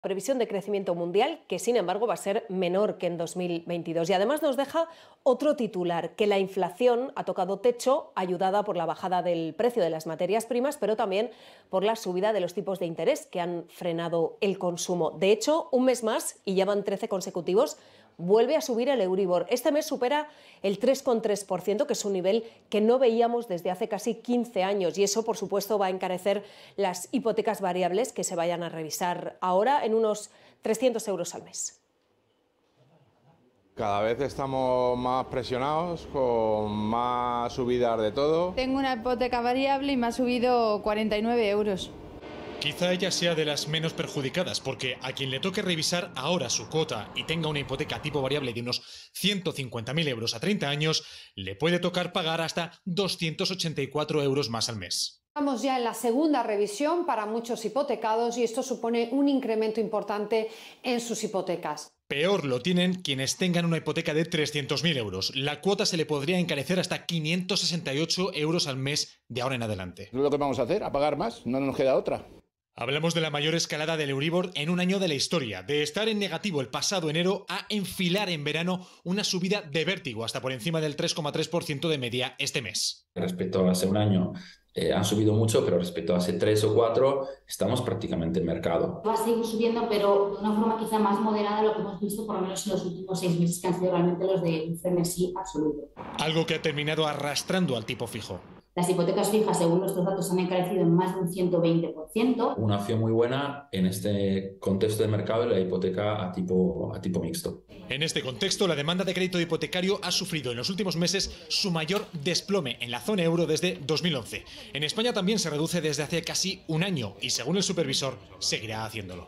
previsión de crecimiento mundial, que sin embargo va a ser menor que en 2022. Y además nos deja otro titular, que la inflación ha tocado techo, ayudada por la bajada del precio de las materias primas, pero también por la subida de los tipos de interés que han frenado el consumo. De hecho, un mes más y ya van 13 consecutivos vuelve a subir el Euribor. Este mes supera el 3,3%, que es un nivel que no veíamos desde hace casi 15 años. Y eso, por supuesto, va a encarecer las hipotecas variables que se vayan a revisar ahora en unos 300 euros al mes. Cada vez estamos más presionados, con más subidas de todo. Tengo una hipoteca variable y me ha subido 49 euros. Quizá ella sea de las menos perjudicadas, porque a quien le toque revisar ahora su cuota y tenga una hipoteca tipo variable de unos 150.000 euros a 30 años, le puede tocar pagar hasta 284 euros más al mes. Estamos ya en la segunda revisión para muchos hipotecados y esto supone un incremento importante en sus hipotecas. Peor lo tienen quienes tengan una hipoteca de 300.000 euros. La cuota se le podría encarecer hasta 568 euros al mes de ahora en adelante. Lo que vamos a hacer, a pagar más, no nos queda otra. Hablamos de la mayor escalada del Euribor en un año de la historia, de estar en negativo el pasado enero a enfilar en verano una subida de vértigo hasta por encima del 3,3% de media este mes. Respecto a hace un año eh, han subido mucho, pero respecto a hace tres o cuatro estamos prácticamente en mercado. Va a seguir subiendo, pero de una forma quizá más moderada lo que hemos visto por lo menos en los últimos seis meses, que han sido realmente los de un frenesí absoluto. Algo que ha terminado arrastrando al tipo fijo. Las hipotecas fijas, según nuestros datos, han encarecido en más de un 120%. Una opción muy buena en este contexto de mercado es la hipoteca a tipo, a tipo mixto. En este contexto, la demanda de crédito hipotecario ha sufrido en los últimos meses su mayor desplome en la zona euro desde 2011. En España también se reduce desde hace casi un año y, según el supervisor, seguirá haciéndolo.